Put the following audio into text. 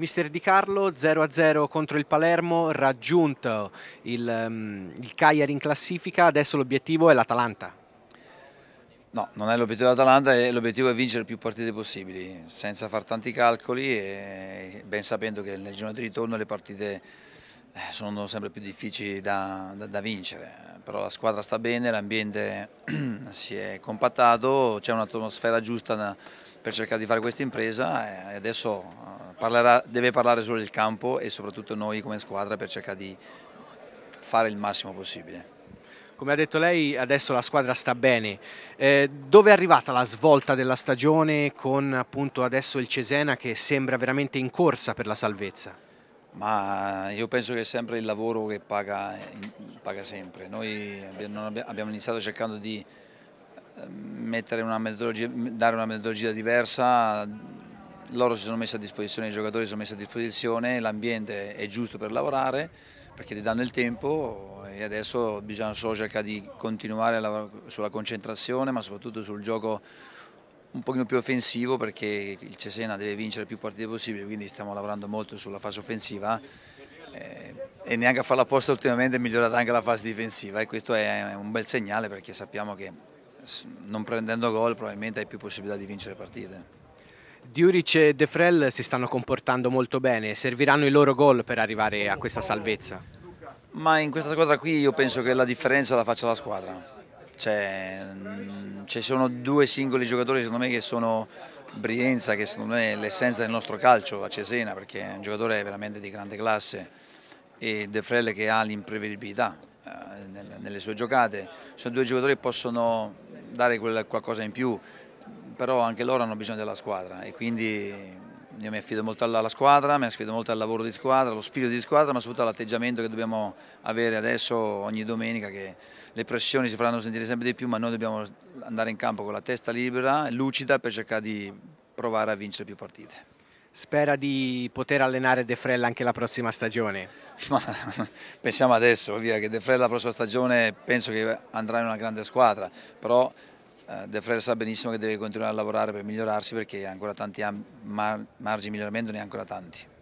Mister Di Carlo 0-0 contro il Palermo, raggiunto il, um, il Cagliari in classifica, adesso l'obiettivo è l'Atalanta. No, non è l'obiettivo dell'Atalanta, l'obiettivo è vincere più partite possibili, senza fare tanti calcoli e ben sapendo che nel giorno di ritorno le partite eh, sono sempre più difficili da, da, da vincere, però la squadra sta bene, l'ambiente si è compattato, c'è un'atmosfera giusta per cercare di fare questa impresa eh, e adesso parlerà, deve parlare solo il campo e soprattutto noi come squadra per cercare di fare il massimo possibile. Come ha detto lei, adesso la squadra sta bene. Eh, dove è arrivata la svolta della stagione con appunto adesso il Cesena che sembra veramente in corsa per la salvezza? Ma io penso che è sempre il lavoro che paga, paga sempre. Noi abbiamo iniziato cercando di eh, una dare una metodologia diversa, loro si sono messi a disposizione, i giocatori si sono messi a disposizione, l'ambiente è giusto per lavorare perché ti danno il tempo e adesso bisogna solo cercare di continuare sulla concentrazione ma soprattutto sul gioco un pochino più offensivo perché il Cesena deve vincere più partite possibili quindi stiamo lavorando molto sulla fase offensiva eh, e neanche a fare la posta ultimamente è migliorata anche la fase difensiva e questo è un bel segnale perché sappiamo che non prendendo gol probabilmente hai più possibilità di vincere partite. Diuric e De Frel si stanno comportando molto bene, serviranno i loro gol per arrivare a questa salvezza? Ma in questa squadra qui io penso che la differenza la faccia la squadra, cioè, mm, ci sono due singoli giocatori secondo me che sono Brienza che secondo me è l'essenza del nostro calcio a Cesena perché è un giocatore veramente di grande classe e De Frel che ha l'imprevedibilità eh, nelle sue giocate, sono due giocatori che possono dare qualcosa in più però anche loro hanno bisogno della squadra e quindi io mi affido molto alla squadra, mi affido molto al lavoro di squadra, allo spirito di squadra, ma soprattutto all'atteggiamento che dobbiamo avere adesso ogni domenica che le pressioni si faranno sentire sempre di più, ma noi dobbiamo andare in campo con la testa libera, lucida per cercare di provare a vincere più partite. Spera di poter allenare De Frella anche la prossima stagione? Ma, pensiamo adesso, via, che De Frella la prossima stagione penso che andrà in una grande squadra, però eh, De Frere sa benissimo che deve continuare a lavorare per migliorarsi perché ha ancora tanti margini di miglioramento, ne ha ancora tanti.